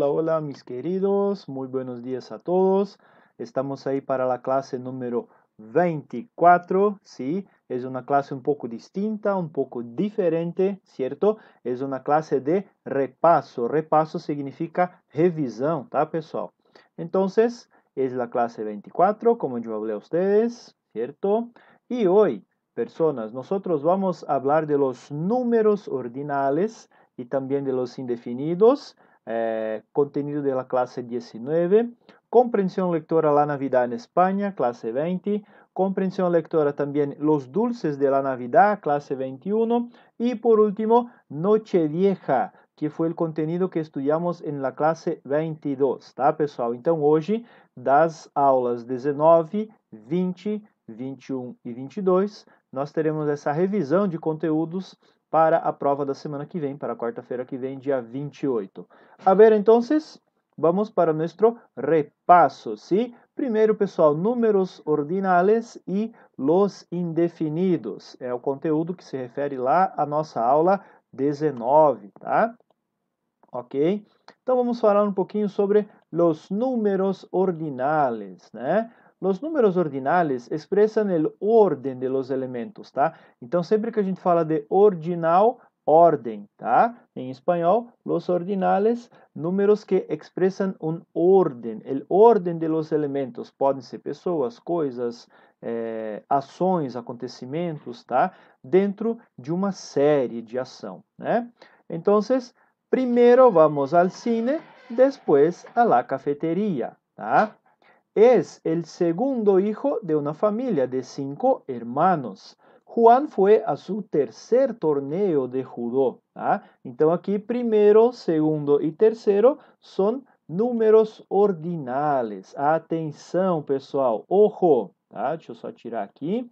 Hola, hola mis queridos, muy buenos días a todos. Estamos ahí para la clase número 24, ¿sí? Es una clase un poco distinta, un poco diferente, ¿cierto? Es una clase de repaso. Repaso significa revisión, ¿tá, pessoal? Entonces, es la clase 24, como yo hablé a ustedes, ¿cierto? Y hoy, personas, nosotros vamos a hablar de los números ordinales y también de los indefinidos Eh, contenido da classe 19, compreensão lectora La Navidad en Espanha, classe 20, compreensão lectora também Los Dulces de la Navidad, classe 21, e por último, Noche Vieja, que foi o conteúdo que estudamos em la classe 22, tá, pessoal? Então, hoje, das aulas 19, 20, 21 e 22, nós teremos essa revisão de conteúdos para a prova da semana que vem, para a quarta-feira que vem, dia 28. A ver, então, vamos para o nosso repasso, sim? Primeiro, pessoal, números ordinais e los indefinidos. É o conteúdo que se refere lá à nossa aula 19, tá? Ok? Então, vamos falar um pouquinho sobre los números ordinais, né? Os números ordinais expressam o ordem dos elementos, tá? Então, sempre que a gente fala de ordinal, ordem, tá? Em espanhol, los ordinales, números que expressam um ordem, o ordem de los elementos, podem ser pessoas, coisas, eh, ações, acontecimentos, tá? Dentro de uma série de ação, né? Então, primeiro vamos ao cine, depois à la cafeteria, tá? Es el segundo hijo de una familia de cinco hermanos. Juan foi a seu terceiro torneio de judô. ¿ah? Então, aqui, primeiro, segundo e terceiro são números ordinais. Atenção, pessoal! Ojo! Tá? Deixa eu só tirar aqui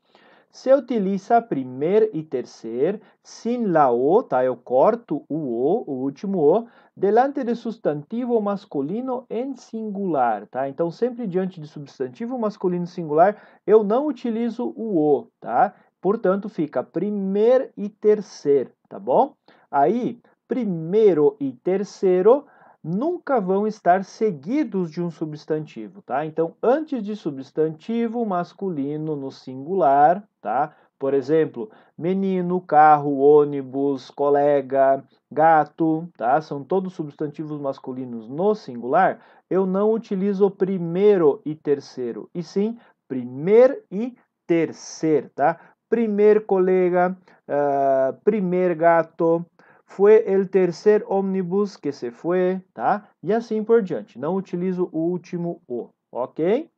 se utiliza primeiro e terceiro sin la O, tá? Eu corto o O, o último O, delante de substantivo masculino em singular, tá? Então, sempre diante de substantivo masculino singular, eu não utilizo o O, tá? Portanto, fica primeiro e terceiro, tá bom? Aí, primeiro e terceiro nunca vão estar seguidos de um substantivo, tá? Então, antes de substantivo, masculino no singular, tá? Por exemplo, menino, carro, ônibus, colega, gato, tá? São todos substantivos masculinos no singular. Eu não utilizo primeiro e terceiro, e sim primeiro e terceiro, tá? Primeiro colega, uh, primeiro gato, foi o terceiro ônibus que se foi, tá? E assim por diante. Não utilizo o último o, ok?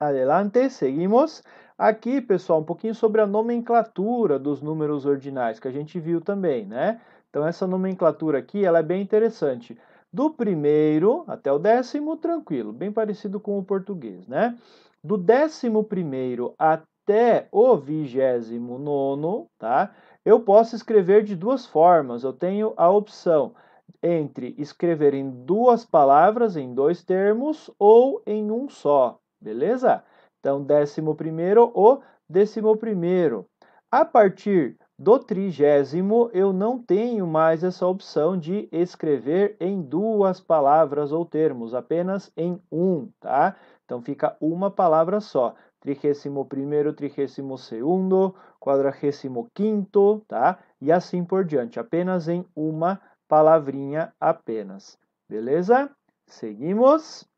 Adelante, seguimos. Aqui, pessoal, um pouquinho sobre a nomenclatura dos números ordinais que a gente viu também, né? Então, essa nomenclatura aqui, ela é bem interessante. Do primeiro até o décimo, tranquilo, bem parecido com o português, né? Do décimo primeiro até o vigésimo nono, tá? Eu posso escrever de duas formas. Eu tenho a opção entre escrever em duas palavras, em dois termos, ou em um só, beleza? Então, décimo primeiro, ou décimo primeiro. A partir do trigésimo, eu não tenho mais essa opção de escrever em duas palavras ou termos, apenas em um, tá? Então, fica uma palavra só. trigésimo primero, trigésimo segundo, cuadragésimo quinto, tá? E assim por diante, apenas en una palavrinha apenas. Beleza? Seguimos.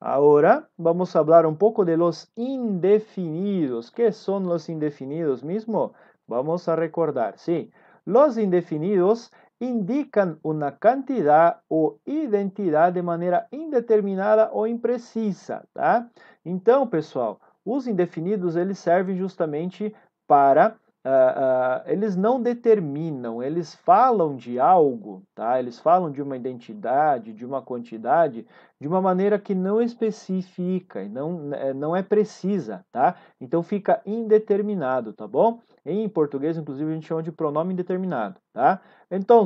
Ahora vamos a hablar un poco de los indefinidos. ¿Qué son los indefinidos mismo? Vamos a recordar, sí. Los indefinidos indican una cantidad o identidad de manera indeterminada o imprecisa, ¿tá? Então, pessoal, os indefinidos eles servem justamente para uh, uh, eles não determinam, eles falam de algo, tá? Eles falam de uma identidade, de uma quantidade, de uma maneira que não especifica não, né, eh, não é precisa, tá? Então fica indeterminado, tá bom? Em português, inclusive, a gente chama de pronome indeterminado, tá? Então,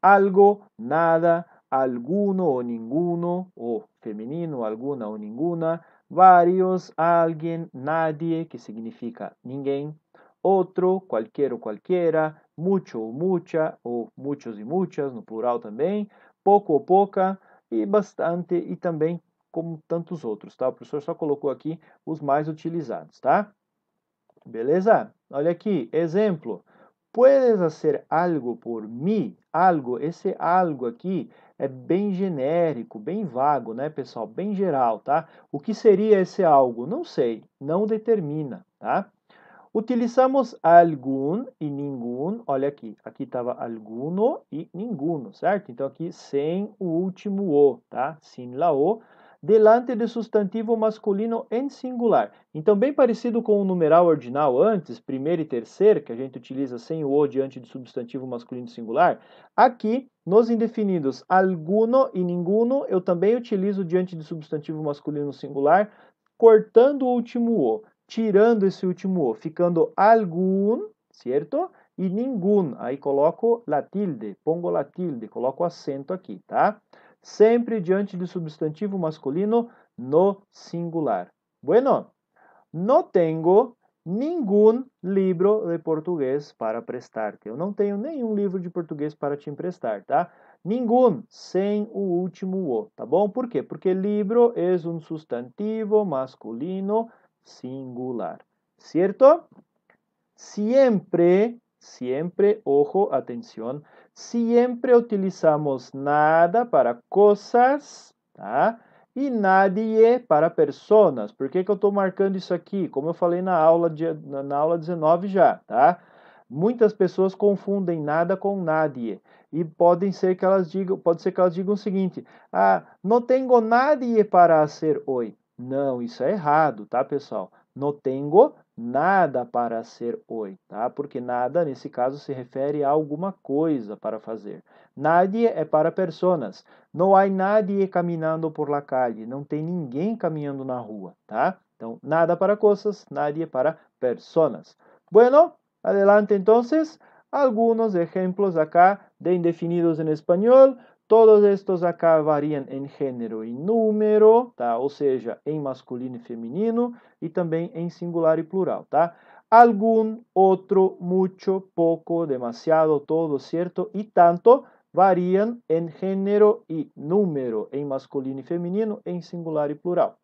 algo, nada, alguno ou ninguno, ou feminino, alguna ou ninguna, Vários, alguém, nadie, que significa ninguém. Outro, qualquer ou qualquera. Mucho ou mucha, ou muchos e muchas, no plural também. Pouco ou pouca. E bastante, e também como tantos outros, tá? O professor só colocou aqui os mais utilizados, tá? Beleza? Olha aqui, exemplo. Puedes hacer algo por mim? Algo, esse algo aqui é bem genérico, bem vago, né, pessoal? Bem geral, tá? O que seria esse algo? Não sei, não determina, tá? Utilizamos algum e ninguém. Olha aqui, aqui estava alguno e ninguno, certo? Então aqui sem o último o, tá? Sem la o, delante de substantivo masculino em singular. Então bem parecido com o numeral ordinal antes, primeiro e terceiro, que a gente utiliza sem o o diante de substantivo masculino singular. Aqui nos indefinidos, alguno e ninguno, eu também utilizo diante de substantivo masculino singular, cortando o último o, tirando esse último o, ficando algum, certo? E ningun, aí coloco la tilde, pongo la tilde, coloco acento aqui, tá? Sempre diante de substantivo masculino no singular. Bueno, no tengo nenhum livro de português para prestar Eu não tenho nenhum livro de português para te emprestar, tá? Nenhum, sem o último o, tá bom? Por quê? Porque livro é um substantivo masculino singular, certo? Siempre, sempre. ojo, atenção. Sempre utilizamos nada para coisas, tá? E nadie para personas. Por que, que eu estou marcando isso aqui? Como eu falei na aula, de, na aula 19 já, tá? Muitas pessoas confundem nada com nadie e podem ser que elas digam, pode ser que elas digam o seguinte: ah, não tenho nadie para ser oi. Não, isso é errado, tá, pessoal? Não tenho nada para ser oi, tá? Porque nada, nesse caso, se refere a alguma coisa para fazer. Nadie é para pessoas. Não há nadie caminhando por la calle. Não tem ninguém caminhando na rua, tá? Então, nada para coisas, nadie para pessoas. Bueno, adelante então, alguns exemplos acá de indefinidos em espanhol. Todos estes acabariam em gênero e número, tá? ou seja, em masculino e feminino, e também em singular e plural. Tá? Algum, outro, muito, pouco, demasiado, todo, certo e tanto variam em gênero e número, em masculino e feminino, em singular e plural.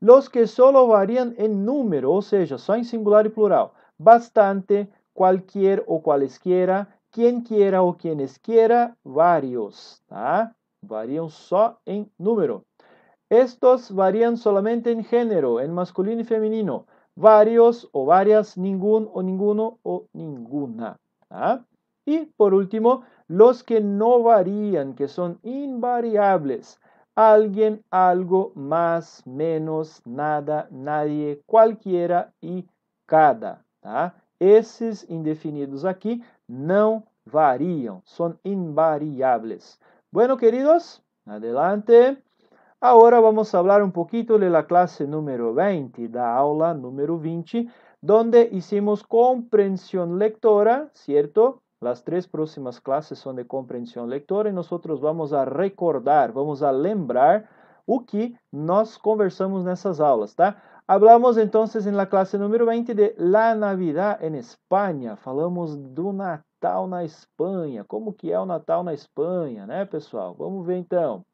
Los que solo variam em número, ou seja, só em singular e plural. Bastante, qualquer ou qualesquera, quien quiera o quienes quiera, varios, varían varían só en número. Estos varían solamente en género, en masculino y femenino. Varios o varias, ningún o ninguno o ninguna. Y por último, los que no varían, que son invariables. Alguien, algo, más, menos, nada, nadie, cualquiera y cada. Tá? Esses indefinidos aquí... não variam, são invariáveis. Bueno, queridos, adelante. Agora vamos falar um pouquinho da classe número 20, da aula número 20, onde hicimos compreensão lectora, certo? As três próximas classes são de compreensão lectora e nós vamos a recordar, vamos a lembrar o que nós conversamos nessas aulas, tá? Hablamos entonces en la clase número 20 de la Navidad en Espanha. Falamos do Natal na Espanha. Como que é o Natal na Espanha, né, pessoal? Vamos ver então.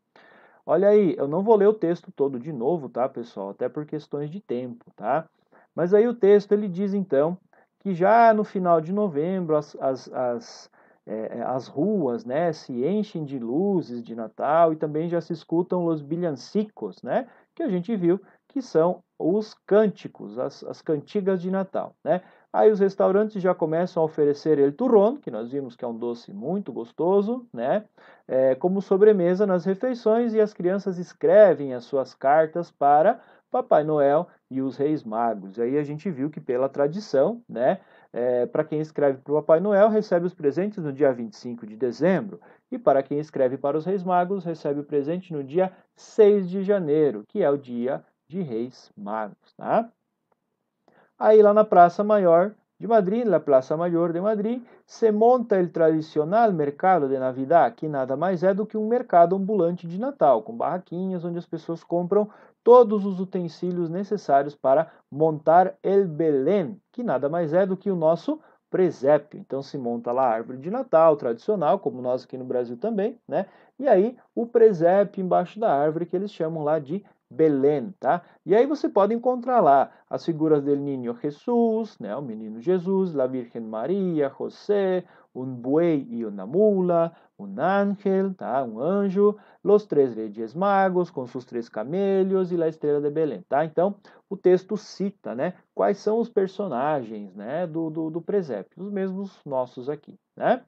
Olha aí, eu não vou ler o texto todo de novo, tá, pessoal? Até por questões de tempo, tá? Mas aí o texto ele diz então que já no final de novembro as, as, as, é, é as ruas né, se enchem de luzes de Natal e também já se escutam os bilhancicos, né? Que a gente viu que são os cânticos, as, as cantigas de Natal, né? Aí os restaurantes já começam a oferecer el turron, que nós vimos que é um doce muito gostoso, né? É, como sobremesa nas refeições e as crianças escrevem as suas cartas para Papai Noel e os Reis Magos. E aí a gente viu que pela tradição, né? É, para quem escreve para o Papai Noel, recebe os presentes no dia 25 de dezembro. E para quem escreve para os Reis Magos, recebe o presente no dia 6 de janeiro, que é o dia de reis magos. Tá? Aí lá na Praça Maior de Madrid, na Praça Maior de Madrid, se monta o tradicional mercado de Navidad, que nada mais é do que um mercado ambulante de Natal, com barraquinhas onde as pessoas compram todos os utensílios necessários para montar el Belém, que nada mais é do que o nosso presépio. Então se monta lá a árvore de Natal tradicional, como nós aqui no Brasil também, né? E aí o presépio embaixo da árvore que eles chamam lá de Belém, tá? E aí você pode encontrar lá as figuras do Ninho Jesus, né, o menino Jesus, a Virgem Maria, José, um buey e uma mula, um ángel, tá? um anjo, os três reis magos com seus três camelhos e a estrela de Belém. Tá? Então, o texto cita né, quais são os personagens né, do, do, do presépio, os mesmos nossos aqui. Né?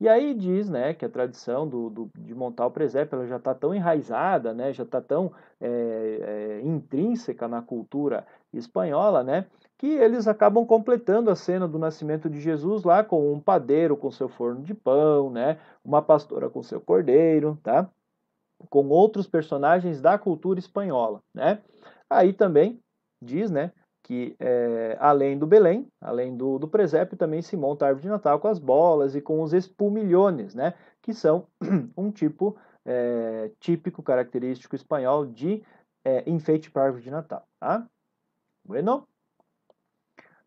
E aí diz né, que a tradição do, do de montar o presépio ela já está tão enraizada, né, já está tão é, é, intrínseca na cultura espanhola, né, que eles acabam completando a cena do nascimento de Jesus lá com um padeiro com seu forno de pão, né, uma pastora com seu cordeiro, tá? com outros personagens da cultura espanhola. Né? Aí também diz né, que é, além do Belém, além do, do presépio, também se monta a árvore de Natal com as bolas e com os espumilhones, né? Que são um tipo é, típico, característico espanhol de é, enfeite para árvore de Natal, tá? Bueno?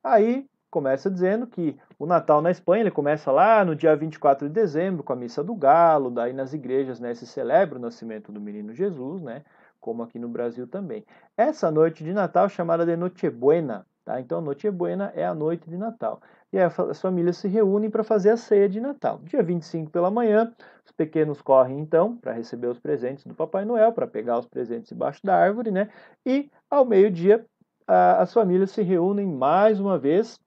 Aí começa dizendo que o Natal na Espanha, ele começa lá no dia 24 de dezembro com a missa do galo, daí nas igrejas, né, se celebra o nascimento do menino Jesus, né? como aqui no Brasil também. Essa noite de Natal é chamada de Nochebuena, tá? Então, Nochebuena é a noite de Natal. E as famílias se reúnem para fazer a ceia de Natal. Dia 25 pela manhã, os pequenos correm então para receber os presentes do Papai Noel, para pegar os presentes debaixo da árvore, né? E ao meio-dia, as famílias se reúnem mais uma vez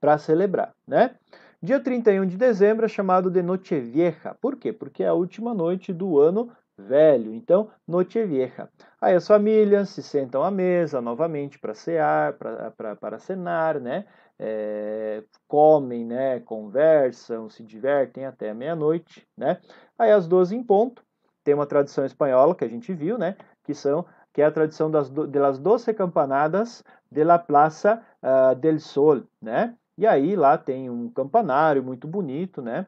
para celebrar, né? Dia 31 de dezembro é chamado de Noche Vieja. Por quê? Porque é a última noite do ano velho. Então, noite vieja. Aí as famílias se sentam à mesa novamente para cear, para cenar, né? É, comem, né? Conversam, se divertem até meia-noite, né? Aí às 12 em ponto, tem uma tradição espanhola que a gente viu, né? Que são que é a tradição das de las doce campanadas de la Plaza uh, del Sol, né? E aí lá tem um campanário muito bonito, né?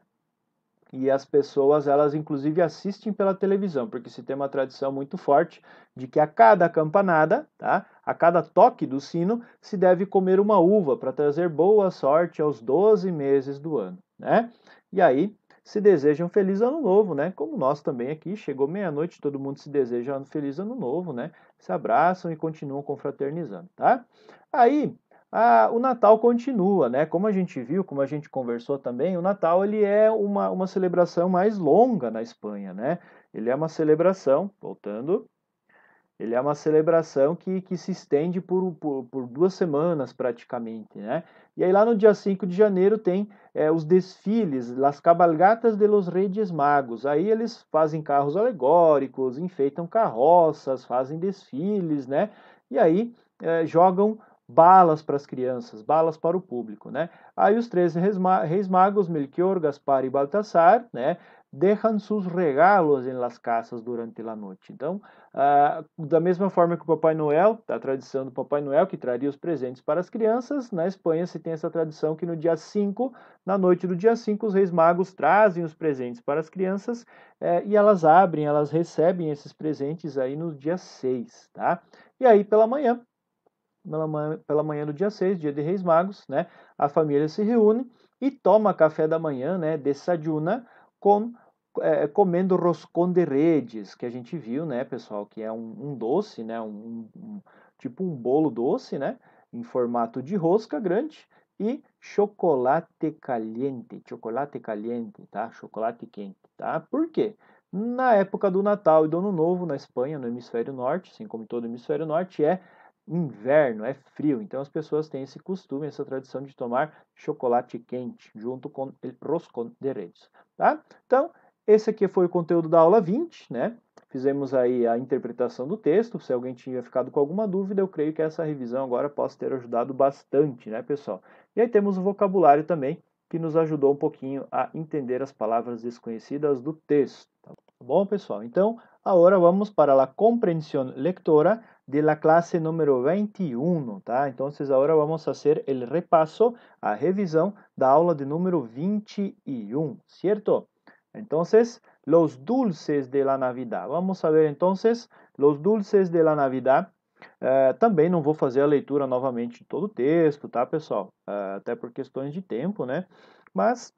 e as pessoas elas inclusive assistem pela televisão, porque se tem uma tradição muito forte de que a cada campanada, tá? A cada toque do sino se deve comer uma uva para trazer boa sorte aos 12 meses do ano, né? E aí se deseja um feliz ano novo, né? Como nós também aqui, chegou meia-noite, todo mundo se deseja um feliz ano novo, né? Se abraçam e continuam confraternizando, tá? Aí o Natal continua, né? Como a gente viu, como a gente conversou também, o Natal ele é uma, uma celebração mais longa na Espanha, né? Ele é uma celebração, voltando, ele é uma celebração que, que se estende por, por, por duas semanas praticamente, né? E aí lá no dia 5 de janeiro tem é, os desfiles, las cabalgatas de los reyes magos. Aí eles fazem carros alegóricos, enfeitam carroças, fazem desfiles, né? E aí é, jogam balas para as crianças, balas para o público, né? Aí os três reis magos, Melchior, Gaspar e Baltasar, né? Deixam seus regalos em las casas durante a noite. Então, ah, da mesma forma que o Papai Noel, a tradição do Papai Noel que traria os presentes para as crianças, na Espanha se tem essa tradição que no dia 5, na noite do dia 5, os reis magos trazem os presentes para as crianças eh, e elas abrem, elas recebem esses presentes aí no dia 6, tá? E aí pela manhã pela manhã, pela manhã do dia 6, dia de Reis Magos, né, a família se reúne e toma café da manhã, né, desayuna, com, é, comendo roscon de redes, que a gente viu, né, pessoal, que é um, um doce, né, um, um, tipo um bolo doce, né, em formato de rosca grande, e chocolate caliente, chocolate caliente, tá? Chocolate quente, tá? Por quê? Na época do Natal e do Ano Novo na Espanha, no hemisfério norte, assim como em todo o hemisfério norte, é inverno, é frio, então as pessoas têm esse costume, essa tradição de tomar chocolate quente junto com el roscón de redes, tá? Então, esse aqui foi o conteúdo da aula 20, né? Fizemos aí a interpretação do texto, se alguém tinha ficado com alguma dúvida, eu creio que essa revisão agora possa ter ajudado bastante, né, pessoal? E aí temos o vocabulário também, que nos ajudou um pouquinho a entender as palavras desconhecidas do texto, tá bom, pessoal? Então, Agora vamos para a compreensão lectora de la classe número 21, tá? Então, agora vamos fazer o repasso, a revisão da aula de número 21, certo? Então, los dulces de la Navidad. Vamos a ver então, los dulces de la Navidad. Uh, também não vou fazer a leitura novamente de todo o texto, tá, pessoal? Uh, até por questões de tempo, né? Mas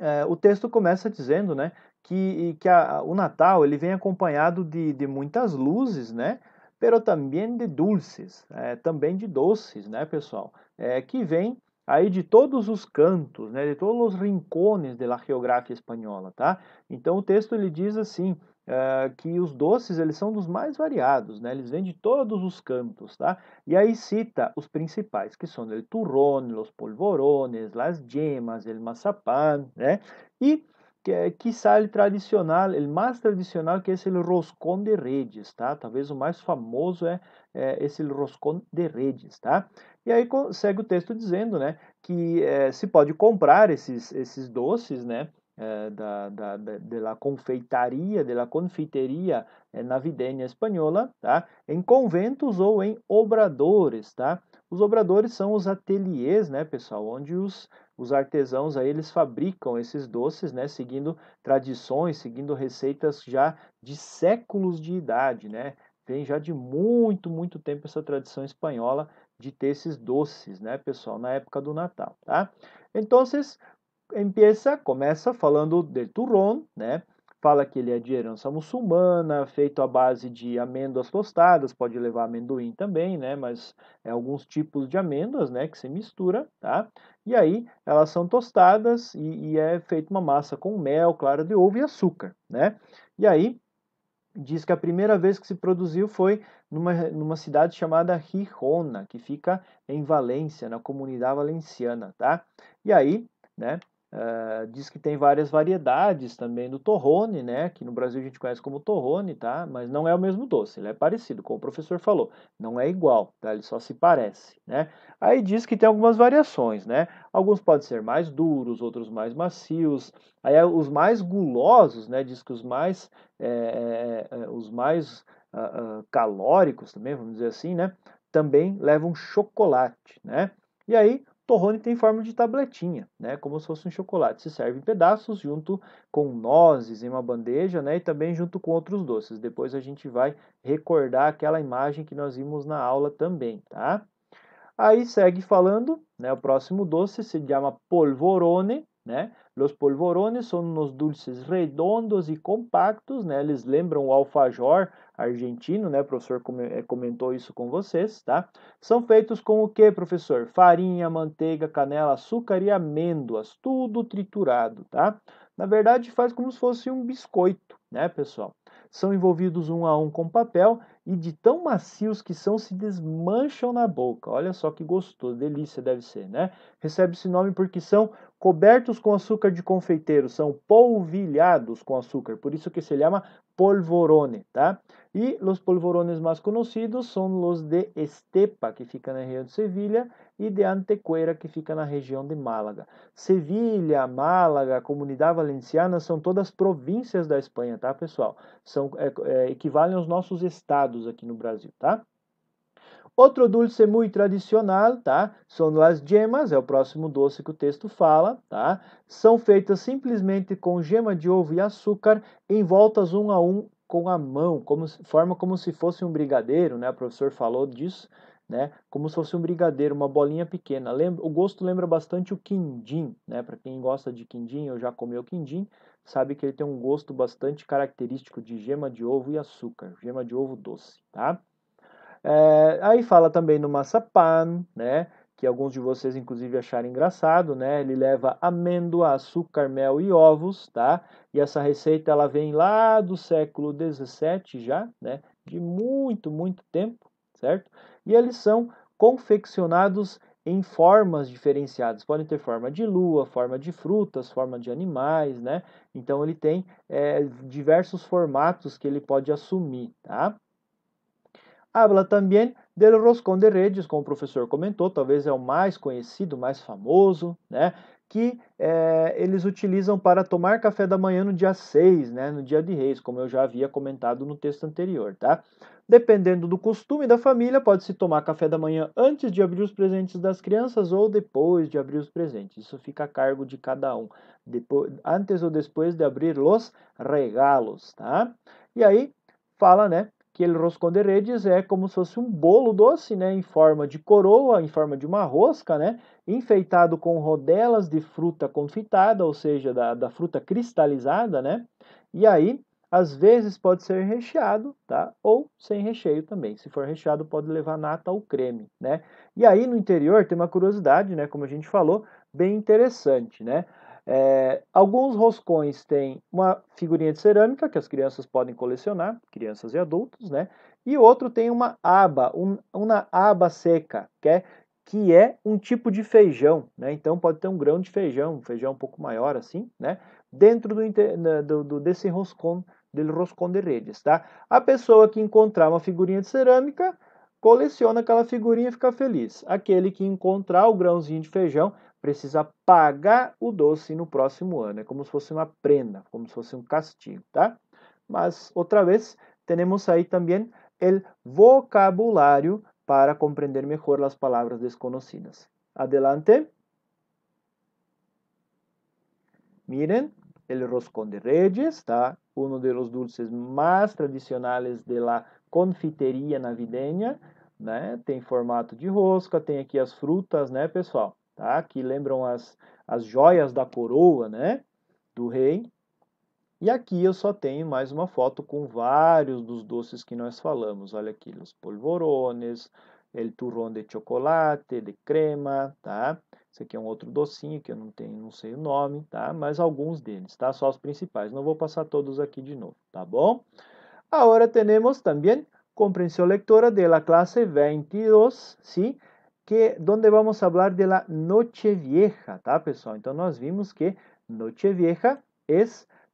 uh, o texto começa dizendo, né, que, que a, o Natal ele vem acompanhado de, de muitas luzes, né? Pero também de dulces, é, também de doces, né, pessoal? É, que vem aí de todos os cantos, né, de todos os rincones da geografia espanhola, tá? Então o texto ele diz assim é, que os doces eles são dos mais variados, né? Eles vêm de todos os cantos, tá? E aí cita os principais que são o turrón, os polvorones, las gemas, el mazapán, né? E que, é, quizá el tradicional, o mais tradicional, que é esse roscón de redes, tá? Talvez o mais famoso é, é esse roscón de redes, tá? E aí segue o texto dizendo, né, que é, se pode comprar esses, esses doces, né, é, da, da, da, de la confeitaria, de la confiteria é, navideña espanhola, tá? Em conventos ou em obradores, tá? Os obradores são os ateliês, né, pessoal, onde os os artesãos aí eles fabricam esses doces, né, seguindo tradições, seguindo receitas já de séculos de idade, né? Vem já de muito, muito tempo essa tradição espanhola de ter esses doces, né, pessoal, na época do Natal, tá? Então, começa falando de turrón, né? fala que ele é de herança muçulmana, feito à base de amêndoas tostadas, pode levar amendoim também, né? Mas é alguns tipos de amêndoas, né? Que se mistura, tá? E aí elas são tostadas e, e é feita uma massa com mel, clara de ovo e açúcar, né? E aí diz que a primeira vez que se produziu foi numa, numa cidade chamada Rijona, que fica em Valência, na comunidade valenciana, tá? E aí, né? Ah, diz que tem várias variedades também do torrone, né? Que no Brasil a gente conhece como torrone, tá? Mas não é o mesmo doce, ele é parecido, como o professor falou. Não é igual, tá? Ele só se parece, né? Aí diz que tem algumas variações, né? Alguns podem ser mais duros, outros mais macios. Aí eh, os mais gulosos, né? Diz que os mais... É, é, os mais uh, uh, calóricos também, vamos dizer assim, né? Também levam chocolate, né? E aí, Torrone tem forma de tabletinha, né, como se fosse um chocolate. Se serve em pedaços junto com nozes em uma bandeja, né, e também junto com outros doces. Depois a gente vai recordar aquela imagem que nós vimos na aula também, tá? Aí segue falando, né, o próximo doce se chama polvorone, né? Los polvorones são nos dulces redondos e compactos, né? Eles lembram o alfajor argentino, né? O professor eh, comentou isso com vocês, tá? São feitos com o que, professor? Farinha, manteiga, canela, açúcar e amêndoas, tudo triturado, tá? Na verdade, faz como se fosse um biscoito, né, pessoal? São envolvidos um a um com papel e de tão macios que são se desmancham na boca. Olha só que gostoso, delícia deve ser, né? Recebe esse nome porque são cobertos com açúcar de confeiteiro, são polvilhados com açúcar, por isso que se chama polvorone, tá? E os polvorones mais conhecidos são os de Estepa, que fica na região de Sevilha, e de Antequera, que fica na região de Málaga. Sevilha, Málaga, Comunidade Valenciana são todas províncias da Espanha, tá, pessoal? São, é, é, equivalem aos nossos estados aqui no Brasil, tá? Outro dulce muito tradicional, tá? São as gemas, é o próximo doce que o texto fala, tá? São feitas simplesmente com gema de ovo e açúcar, voltas um a um com a mão, como forma como se fosse um brigadeiro, né? O professor falou disso, né? Como se fosse um brigadeiro, uma bolinha pequena. Lembra, o gosto lembra bastante o quindim, né? Para quem gosta de quindim, eu já comi o quindim, sabe que ele tem um gosto bastante característico de gema de ovo e açúcar, gema de ovo doce, tá? É, aí fala também no maçapan, né? Que alguns de vocês, inclusive, acharam engraçado, né? Ele leva amêndoa, açúcar, mel e ovos, tá? E essa receita, ela vem lá do século XVII já, né? De muito, muito tempo, certo? E eles são confeccionados em formas diferenciadas. Podem ter forma de lua, forma de frutas, forma de animais, né? Então ele tem é, diversos formatos que ele pode assumir, tá? Habla também del Roscón de Redes, como o professor comentou, talvez é o mais conhecido, mais famoso, né? que é, eles utilizam para tomar café da manhã no dia 6, né? no dia de reis, como eu já havia comentado no texto anterior. Tá? Dependendo do costume da família, pode-se tomar café da manhã antes de abrir os presentes das crianças ou depois de abrir os presentes. Isso fica a cargo de cada um, depois, antes ou depois de abrir os regalos. Tá? E aí, fala, né? que ele roscão de redes é como se fosse um bolo doce, né, em forma de coroa, em forma de uma rosca, né, enfeitado com rodelas de fruta confitada, ou seja, da, da fruta cristalizada, né, e aí, às vezes pode ser recheado, tá, ou sem recheio também, se for recheado pode levar nata ou creme, né, e aí no interior tem uma curiosidade, né, como a gente falou, bem interessante, né, é, alguns roscões têm uma figurinha de cerâmica que as crianças podem colecionar, crianças e adultos, né? E outro tem uma aba, um, uma aba seca, que é, que é um tipo de feijão, né? Então pode ter um grão de feijão, um feijão um pouco maior assim, né? Dentro do, do, do desse roscão, dele roscão de redes, tá? A pessoa que encontrar uma figurinha de cerâmica coleciona aquela figurinha e fica feliz. Aquele que encontrar o grãozinho de feijão precisa pagar o doce no próximo ano. É como se fosse uma prenda, como se fosse um castigo, tá? Mas, outra vez, temos aí também o vocabulário para compreender melhor as palavras desconocidas. Adelante. Miren, el roscón de reyes, tá? Uno de los dulces mais tradicionais de la confiteria navideña, né? Tem formato de rosca, tem aqui as frutas, né, pessoal? tá? que lembram as, as joias da coroa né? do rei. E aqui eu só tenho mais uma foto com vários dos doces que nós falamos. Olha aqui, os polvorones, el turrón de chocolate, de crema, tá? Esse aqui é um outro docinho que eu não tenho, não sei o nome, tá? Mas alguns deles, tá? Só os principais. Não vou passar todos aqui de novo, tá bom? Agora temos também compreensão leitora de la classe 22, sim? ¿sí? que donde vamos falar de la noche vieja, tá, pessoal? Então nós vimos que noche vieja é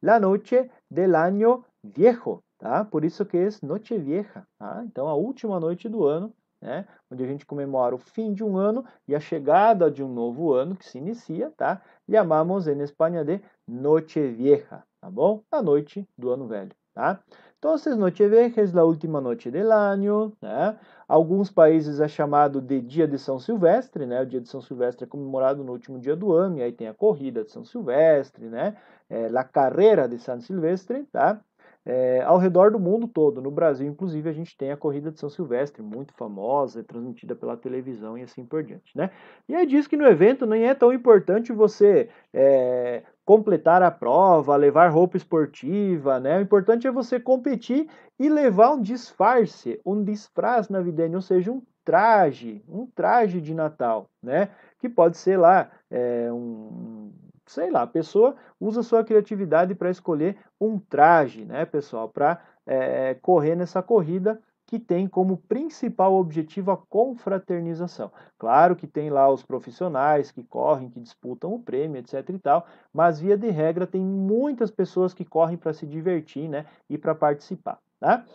la noche del año viejo, tá? Por isso que é noche vieja, tá? Então a última noite do ano, né, onde a gente comemora o fim de um ano e a chegada de um novo ano que se inicia, tá? Chamamos em Espanha de noche vieja, tá bom? A noite do ano velho, tá? Entonces, Noche Vieja es la última noite del año, né? Alguns países é chamado de Dia de São Silvestre, né? O Dia de São Silvestre é comemorado no último dia do ano, e aí tem a corrida de São Silvestre, né? É, la carreira de São Silvestre, tá? É, ao redor do mundo todo. No Brasil, inclusive, a gente tem a corrida de São Silvestre, muito famosa, é transmitida pela televisão e assim por diante, né? E aí diz que no evento nem é tão importante você é, completar a prova, levar roupa esportiva, né? O importante é você competir e levar um disfarce, um disfraz na vidênia, ou seja, um traje, um traje de Natal, né? Que pode ser lá é, um sei lá, a pessoa usa sua criatividade para escolher um traje, né, pessoal, para é, correr nessa corrida que tem como principal objetivo a confraternização. Claro que tem lá os profissionais que correm, que disputam o prêmio, etc e tal, mas via de regra tem muitas pessoas que correm para se divertir, né, e para participar, tá?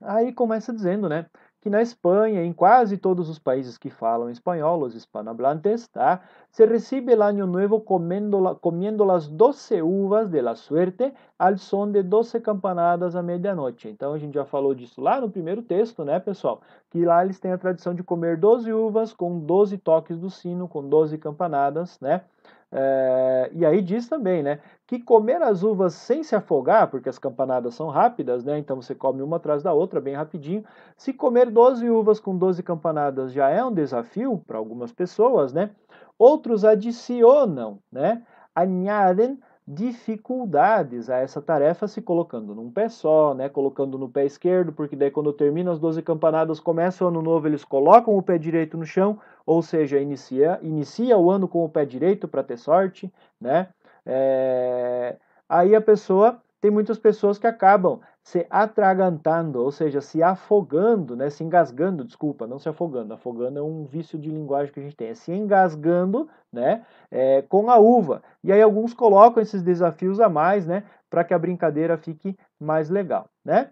Aí começa dizendo, né, que na Espanha, em quase todos os países que falam espanhol, os hispanohablantes, tá? Se recebe o Ano Novo comendo, comendo as 12 uvas de la suerte ao som de 12 campanadas à meia-noite. Então a gente já falou disso lá no primeiro texto, né, pessoal? Que lá eles têm a tradição de comer 12 uvas com 12 toques do sino, com 12 campanadas, né? É, e aí diz também, né, que comer as uvas sem se afogar, porque as campanadas são rápidas, né, então você come uma atrás da outra bem rapidinho. Se comer 12 uvas com 12 campanadas já é um desafio para algumas pessoas, né, outros adicionam, né, añaden dificuldades a essa tarefa se colocando num pé só, né, colocando no pé esquerdo, porque daí quando termina as 12 campanadas, começa o ano novo, eles colocam o pé direito no chão, ou seja, inicia, inicia o ano com o pé direito para ter sorte, né? É... Aí a pessoa tem muitas pessoas que acabam se atragantando, ou seja, se afogando, né, se engasgando, desculpa, não se afogando, afogando é um vício de linguagem que a gente tem, é se engasgando, né, é, com a uva. E aí alguns colocam esses desafios a mais, né, para que a brincadeira fique mais legal, né?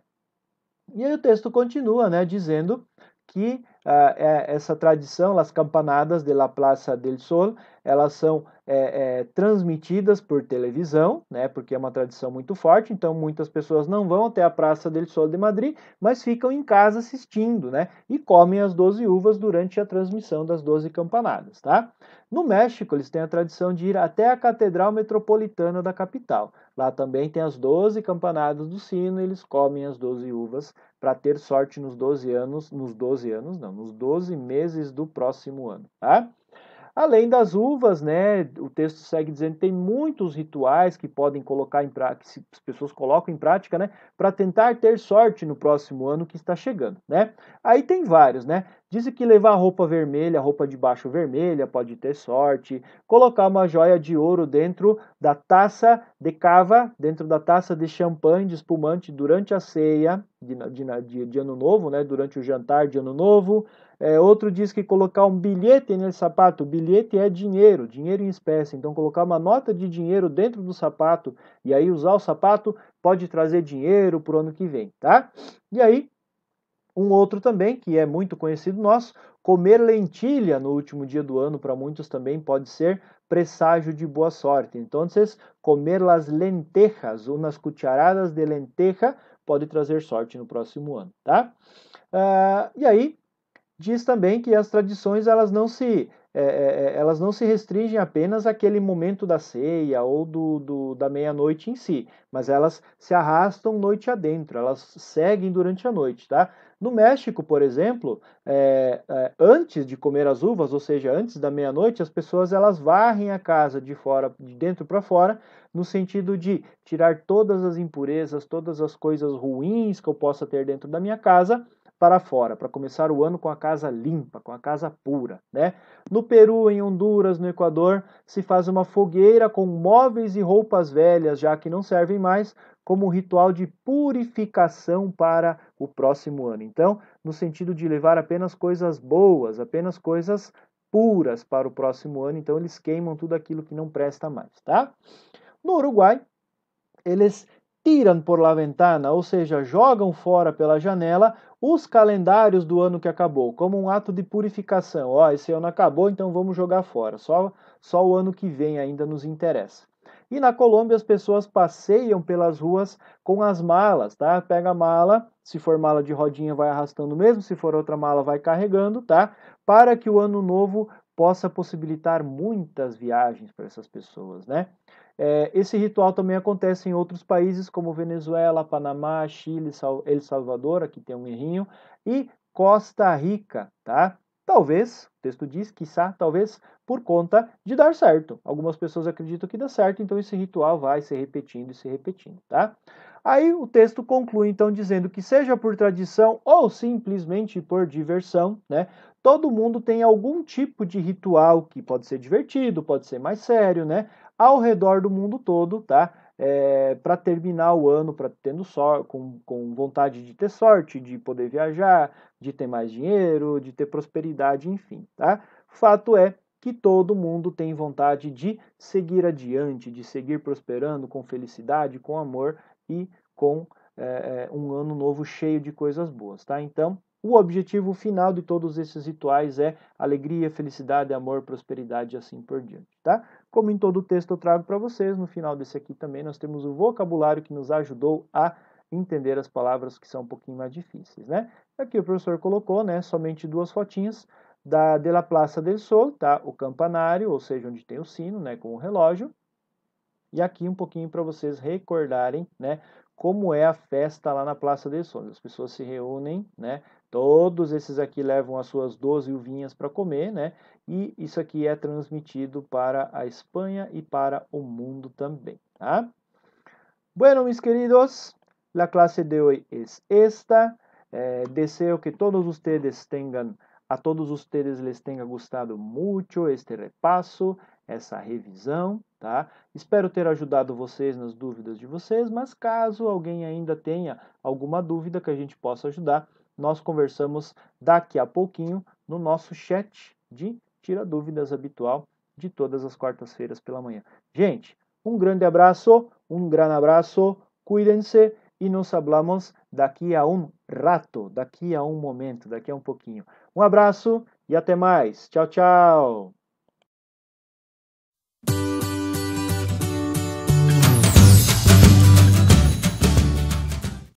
E aí o texto continua, né, dizendo que ah, é, essa tradição, as campanadas de La Plaza del Sol, elas são é, é, transmitidas por televisão, né, porque é uma tradição muito forte, então muitas pessoas não vão até a Praça del Sol de Madrid, mas ficam em casa assistindo, né, e comem as 12 uvas durante a transmissão das 12 campanadas, tá? No México, eles têm a tradição de ir até a Catedral Metropolitana da capital. Lá também tem as 12 campanadas do sino, eles comem as 12 uvas para ter sorte nos 12 anos, nos 12 anos não, nos 12 meses do próximo ano. Tá? Além das uvas, né, o texto segue dizendo que tem muitos rituais que podem colocar em prática, que as pessoas colocam em prática, né, para tentar ter sorte no próximo ano que está chegando, né? Aí tem vários, né? Dizem que levar roupa vermelha, roupa de baixo vermelha, pode ter sorte. Colocar uma joia de ouro dentro da taça de cava, dentro da taça de champanhe, de espumante, durante a ceia de, de, de, de ano novo, né? Durante o jantar de ano novo é, outro diz que colocar um bilhete nesse sapato, bilhete é dinheiro, dinheiro em espécie. Então, colocar uma nota de dinheiro dentro do sapato e aí usar o sapato pode trazer dinheiro para o ano que vem, tá? E aí, um outro também, que é muito conhecido nosso, comer lentilha no último dia do ano, para muitos também pode ser presságio de boa sorte. Então, comer las lentejas, umas cucharadas de lenteja, pode trazer sorte no próximo ano, tá? Uh, e aí, diz também que as tradições elas não se é, é, é, elas não se restringem apenas àquele momento da ceia ou do, do da meia-noite em si, mas elas se arrastam noite adentro, elas seguem durante a noite, tá? No México, por exemplo, é, é, antes de comer as uvas, ou seja, antes da meia-noite, as pessoas elas varrem a casa de fora, de dentro para fora, no sentido de tirar todas as impurezas, todas as coisas ruins que eu possa ter dentro da minha casa para fora, para começar o ano com a casa limpa, com a casa pura, né? No Peru, em Honduras, no Equador, se faz uma fogueira com móveis e roupas velhas, já que não servem mais, como ritual de purificação para o próximo ano. Então, no sentido de levar apenas coisas boas, apenas coisas puras para o próximo ano, então eles queimam tudo aquilo que não presta mais, tá? No Uruguai, eles tiram por la ventana, ou seja, jogam fora pela janela os calendários do ano que acabou, como um ato de purificação. Ó, oh, esse ano acabou, então vamos jogar fora. Só, só o ano que vem ainda nos interessa. E na Colômbia as pessoas passeiam pelas ruas com as malas, tá? Pega a mala, se for mala de rodinha vai arrastando mesmo, se for outra mala vai carregando, tá? Para que o ano novo possa possibilitar muitas viagens para essas pessoas, né? É, esse ritual também acontece em outros países como Venezuela, Panamá, Chile, El Salvador, aqui tem um errinho, e Costa Rica, tá? Talvez, o texto diz, quiçá, talvez, por conta de dar certo. Algumas pessoas acreditam que dá certo, então esse ritual vai se repetindo e se repetindo, tá? Aí o texto conclui então dizendo que seja por tradição ou simplesmente por diversão, né? Todo mundo tem algum tipo de ritual que pode ser divertido, pode ser mais sério, né? Ao redor do mundo todo, tá? É, para terminar o ano, para tendo sorte, com, com vontade de ter sorte, de poder viajar, de ter mais dinheiro, de ter prosperidade, enfim, tá? Fato é que todo mundo tem vontade de seguir adiante, de seguir prosperando com felicidade, com amor e com é, um ano novo cheio de coisas boas, tá? Então, o objetivo final de todos esses rituais é alegria, felicidade, amor, prosperidade e assim por diante, tá? Como em todo o texto eu trago para vocês, no final desse aqui também nós temos o vocabulário que nos ajudou a entender as palavras que são um pouquinho mais difíceis, né? Aqui o professor colocou, né, somente duas fotinhas da de la Plaza del Sol, tá? O campanário, ou seja, onde tem o sino, né, com o relógio, e aqui um pouquinho para vocês recordarem, né, como é a festa lá na Praça de Souza. As pessoas se reúnem, né? Todos esses aqui levam as suas 12 uvinhas para comer, né? E isso aqui é transmitido para a Espanha e para o mundo também, tá? Bueno, mis queridos, la clase de hoy es esta. Eh, deseo que todos ustedes tengan, a todos ustedes les tenha gostado muito este repasso essa revisão, tá? Espero ter ajudado vocês nas dúvidas de vocês, mas caso alguém ainda tenha alguma dúvida que a gente possa ajudar, nós conversamos daqui a pouquinho no nosso chat de tira dúvidas habitual de todas as quartas-feiras pela manhã. Gente, um grande abraço, um grande abraço, cuidem-se e nos hablamos daqui a um rato, daqui a um momento, daqui a um pouquinho. Um abraço e até mais. Tchau, tchau.